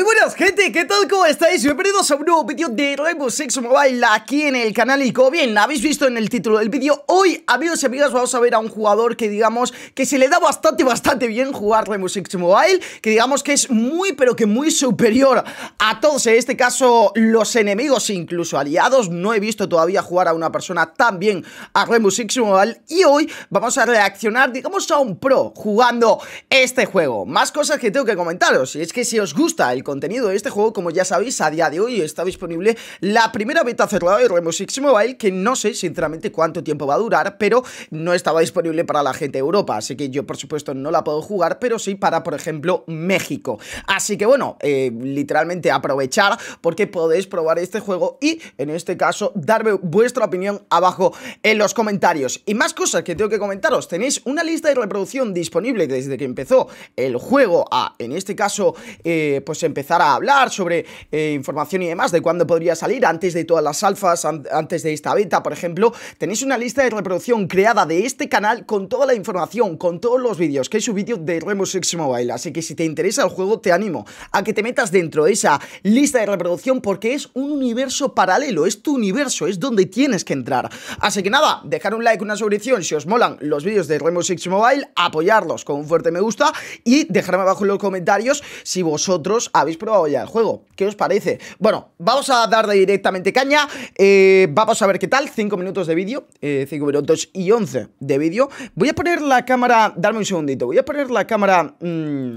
¡Hola buenas gente, ¿qué tal? ¿Cómo estáis? Bienvenidos a un nuevo vídeo de Rainbow Six Mobile aquí en el canal y como bien habéis visto en el título del vídeo Hoy, amigos y amigas, vamos a ver a un jugador que digamos que se le da bastante, bastante bien jugar Rainbow Six Mobile Que digamos que es muy, pero que muy superior a todos, en este caso los enemigos, incluso aliados No he visto todavía jugar a una persona tan bien a Rainbow Six Mobile Y hoy vamos a reaccionar, digamos, a un pro jugando este juego Más cosas que tengo que comentaros, y es que si os gusta el contenido de este juego, como ya sabéis, a día de hoy está disponible la primera beta cerrada de Rainbow Six Mobile, que no sé sinceramente cuánto tiempo va a durar, pero no estaba disponible para la gente de Europa, así que yo por supuesto no la puedo jugar, pero sí para, por ejemplo, México. Así que bueno, eh, literalmente aprovechar porque podéis probar este juego y en este caso darme vuestra opinión abajo en los comentarios. Y más cosas que tengo que comentaros, tenéis una lista de reproducción disponible desde que empezó el juego a, en este caso, eh, pues empezar empezar a hablar sobre eh, información y demás, de cuándo podría salir, antes de todas las alfas, antes de esta beta, por ejemplo, tenéis una lista de reproducción creada de este canal con toda la información, con todos los vídeos que un vídeo de Remo Six Mobile, así que si te interesa el juego, te animo a que te metas dentro de esa lista de reproducción porque es un universo paralelo, es tu universo, es donde tienes que entrar. Así que nada, dejar un like, una suscripción si os molan los vídeos de Remo Six Mobile, apoyarlos con un fuerte me gusta y dejarme abajo en los comentarios si vosotros habéis probado ya el juego. ¿Qué os parece? Bueno, vamos a darle directamente caña. Eh, vamos a ver qué tal. 5 minutos de vídeo. 5 eh, minutos y 11 de vídeo. Voy a poner la cámara... Darme un segundito. Voy a poner la cámara... Mm,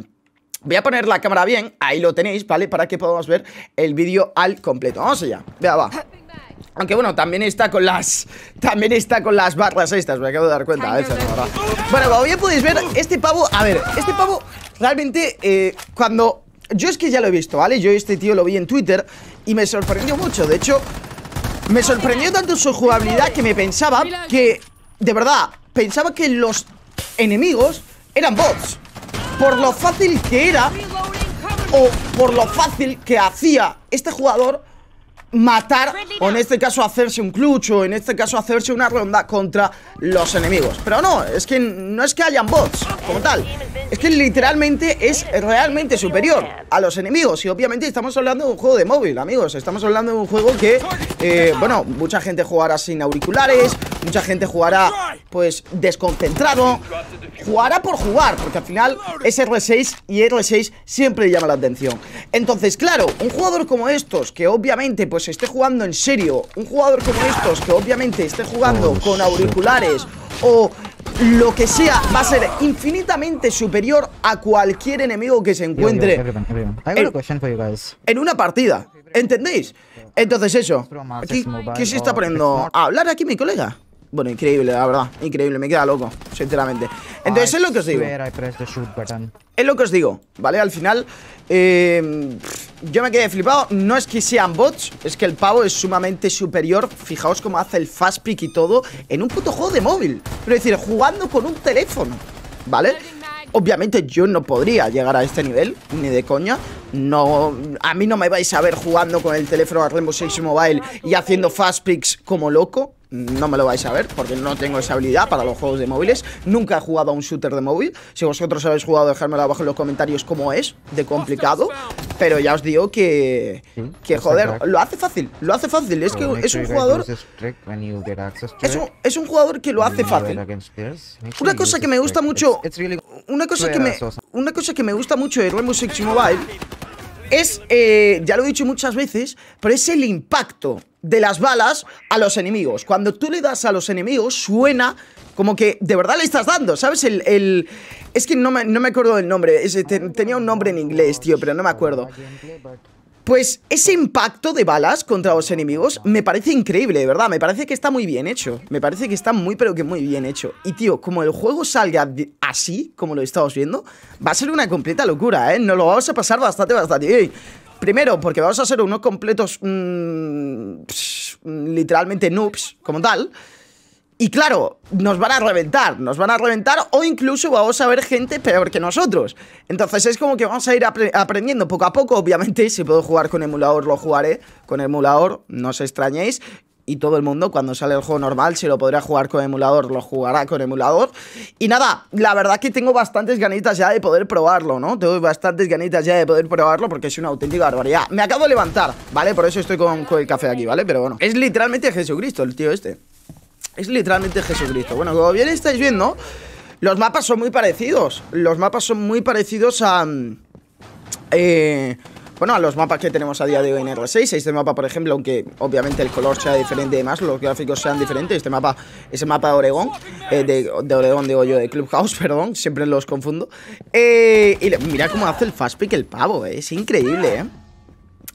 voy a poner la cámara bien, ahí lo tenéis, ¿vale? Para que podamos ver el vídeo al completo Vamos allá, vea, va aunque bueno, también está con las También está con las barras estas Me acabo de dar cuenta, ¿eh? Bueno, como podéis ver, este pavo A ver, este pavo realmente Cuando yo es que ya lo he visto, ¿vale? Yo este tío lo vi en Twitter y me sorprendió mucho. De hecho, me sorprendió tanto su jugabilidad que me pensaba que, de verdad, pensaba que los enemigos eran bots. Por lo fácil que era o por lo fácil que hacía este jugador matar o en este caso hacerse un clutch o en este caso hacerse una ronda contra los enemigos. Pero no, es que no es que hayan bots como tal, es que literalmente es realmente superior a los enemigos y obviamente estamos hablando de un juego de móvil, amigos, estamos hablando de un juego que, eh, bueno, mucha gente jugará sin auriculares, Mucha gente jugará, pues, desconcentrado Jugará por jugar, porque al final es R6 y R6 siempre llama la atención Entonces, claro, un jugador como estos, que obviamente, pues, esté jugando en serio Un jugador como estos, que obviamente esté jugando oh, con auriculares O lo que sea va a ser infinitamente superior a cualquier enemigo que se encuentre en, una partida. ¿Entendéis? Entonces eso. qué se está poniendo a hablar aquí mi colega? Bueno, increíble, la verdad. Increíble, me queda loco, sinceramente. Entonces es lo que os digo. Es lo que os digo, ¿vale? Al final, eh, yo me quedé flipado. No es que sean bots, es que el pavo es sumamente superior. Fijaos cómo hace el fast pick y todo en un puto juego de móvil. Pero es decir, jugando con un teléfono, ¿vale? Obviamente yo no podría llegar a este nivel, ni de coña. No, a mí no me vais a ver jugando con el teléfono a Rainbow Six Mobile y haciendo fast picks como loco no me lo vais a ver porque no tengo esa habilidad para los juegos de móviles. Nunca he jugado a un shooter de móvil. Si vosotros habéis jugado, dejármelo abajo en los comentarios cómo es de complicado. Pero ya os digo que, que joder, lo hace fácil. Lo hace fácil. Es que es un jugador... Es un, es un jugador que lo hace fácil. Una cosa que me gusta mucho... Una cosa que me, una cosa que me gusta mucho de Rainbow Six Mobile es, eh, ya lo he dicho muchas veces, pero es el impacto de las balas a los enemigos. Cuando tú le das a los enemigos, suena como que de verdad le estás dando, ¿sabes? El, el... Es que no me, acuerdo del nombre. tenía un nombre en inglés, tío, pero no me acuerdo. Pues ese impacto de balas contra los enemigos me parece increíble, de verdad. Me parece que está muy bien hecho. Me parece que está muy, pero que muy bien hecho. Y, tío, como el juego salga así, como lo estamos viendo, va a ser una completa locura, ¿eh? Nos lo vamos a pasar bastante, bastante Primero, porque vamos a ser unos completos mm, mm, literalmente noobs, como tal. Y claro, nos van a reventar, nos van a reventar o incluso vamos a ver gente peor que nosotros. Entonces es como que vamos a ir aprendiendo poco a poco, obviamente, si puedo jugar con emulador lo jugaré, con emulador, no os extrañéis y todo el mundo cuando sale el juego normal, si lo podrá jugar con emulador, lo jugará con emulador. Y nada, la verdad que tengo bastantes ganitas ya de poder probarlo, ¿no? Tengo bastantes ganitas ya de poder probarlo porque es una auténtica barbaridad. Me acabo de levantar, ¿vale? Por eso estoy con, con el café aquí, ¿vale? Pero bueno, es literalmente Jesucristo el tío este. Es literalmente Jesucristo. Bueno, como bien estáis viendo, los mapas son muy parecidos. Los mapas son muy parecidos a... Mm, eh bueno, pues a los mapas que tenemos a día de hoy en R6. Este mapa, por ejemplo, aunque obviamente el color sea diferente y demás, los gráficos sean diferentes. Este mapa ese mapa de Oregón, eh, de, de, Oregón digo yo, de Clubhouse, perdón, siempre los confundo. Eh, y mira cómo hace el fast pick el pavo, eh, es increíble, ¿eh?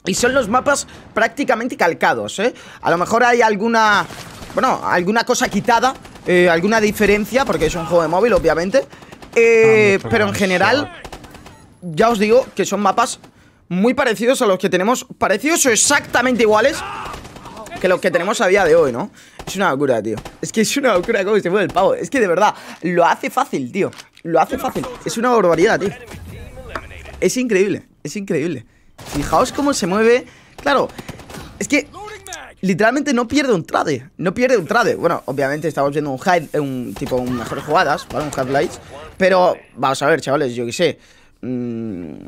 Y son los mapas prácticamente calcados, ¿eh? A lo mejor hay alguna, bueno, alguna cosa quitada, alguna diferencia, porque es un juego de móvil, obviamente. Ah, pero en general, ya os digo que son mapas muy parecidos a los que tenemos Parecidos o exactamente iguales Que los que tenemos a día de hoy, ¿no? Es una locura, tío Es que es una locura cómo se mueve el pavo Es que de verdad, lo hace fácil, tío Lo hace fácil Es una barbaridad, tío Es increíble, es increíble Fijaos cómo se mueve Claro, es que literalmente no pierde un trade No pierde un trade Bueno, obviamente estamos viendo un, high, un tipo mejores mejor jugadas, ¿vale? Un lights. Pero, vamos a ver, chavales, yo qué sé Mmm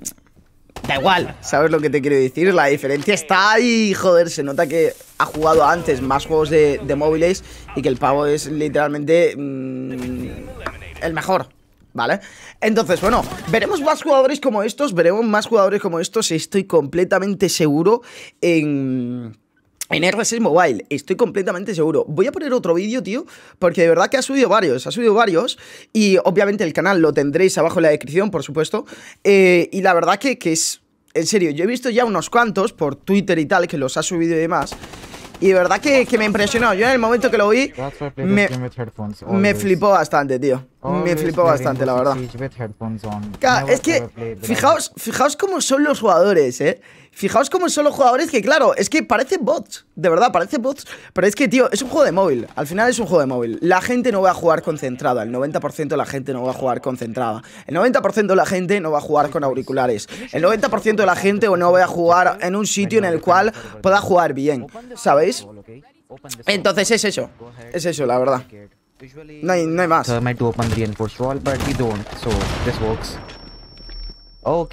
Da igual, ¿sabes lo que te quiero decir? La diferencia está ahí, joder, se nota que ha jugado antes más juegos de, móviles y que el pavo es literalmente mm, el mejor. ¿Vale? Entonces, bueno, veremos más jugadores como estos, veremos más jugadores como estos, estoy completamente seguro en en r Mobile, estoy completamente seguro. Voy a poner otro vídeo, tío, porque de verdad que ha subido varios, ha subido varios. Y obviamente el canal lo tendréis abajo en la descripción, por supuesto. Eh, y la verdad que, es... En serio, yo he visto ya unos cuantos por Twitter y tal, que los ha subido y demás. Y de verdad que, me impresionó. Yo en el momento que lo vi, me flipó bastante, tío. Oh, me flipó bastante, la verdad. Es que, fijaos, fijaos cómo son los jugadores, ¿eh? Fijaos cómo son los jugadores que, claro, es que parece bots. De verdad, parece bots. Pero es que, tío, es un juego de móvil. Al final es un juego de móvil. La gente no va a jugar concentrada. El 90% de la gente no va a jugar concentrada. El 90% de la gente no va a jugar con auriculares. El 90% de la gente no va a jugar en un sitio en el cual pueda jugar bien. ¿Sabéis? Entonces es eso. Es eso, la verdad no, hay, más. Con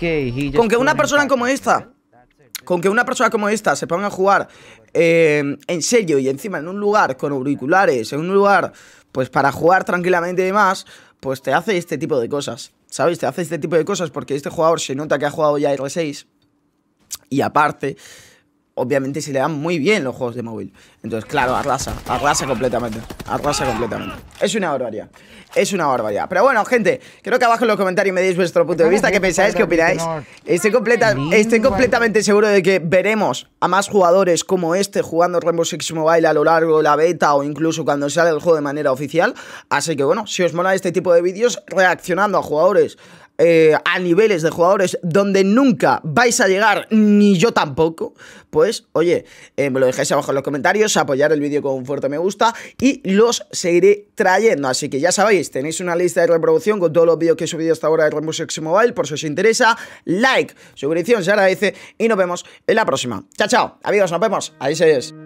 que una persona como esta con que una persona como esta se ponga a jugar eh, en serio y encima en un lugar con auriculares, en un lugar pues para jugar tranquilamente y demás, pues te hace este tipo de cosas, ¿sabes? Te hace este tipo de cosas porque este jugador se nota que ha jugado ya R6 y aparte obviamente se le dan muy bien los juegos de móvil. Entonces, claro, arrasa, arrasa completamente, arrasa completamente. Es una barbaridad, es una barbaridad. Pero bueno, gente, creo que abajo en los comentarios me deis vuestro punto de vista, qué pensáis, qué opináis. Estoy, completa, estoy completamente seguro de que veremos a más jugadores como este jugando Rainbow Six Mobile a lo largo de la beta o incluso cuando sale el juego de manera oficial. Así que bueno, si os mola este tipo de vídeos reaccionando a jugadores eh, a niveles de jugadores donde nunca vais a llegar, ni yo tampoco, pues oye, eh, me lo dejáis abajo en los comentarios, apoyar el vídeo con un fuerte me gusta y los seguiré trayendo. Así que ya sabéis, tenéis una lista de reproducción con todos los vídeos que he subido hasta ahora de Six Mobile, por si os interesa, like, suscripción se agradece y nos vemos en la próxima. Chao, chao, amigos, nos vemos, ahí se es.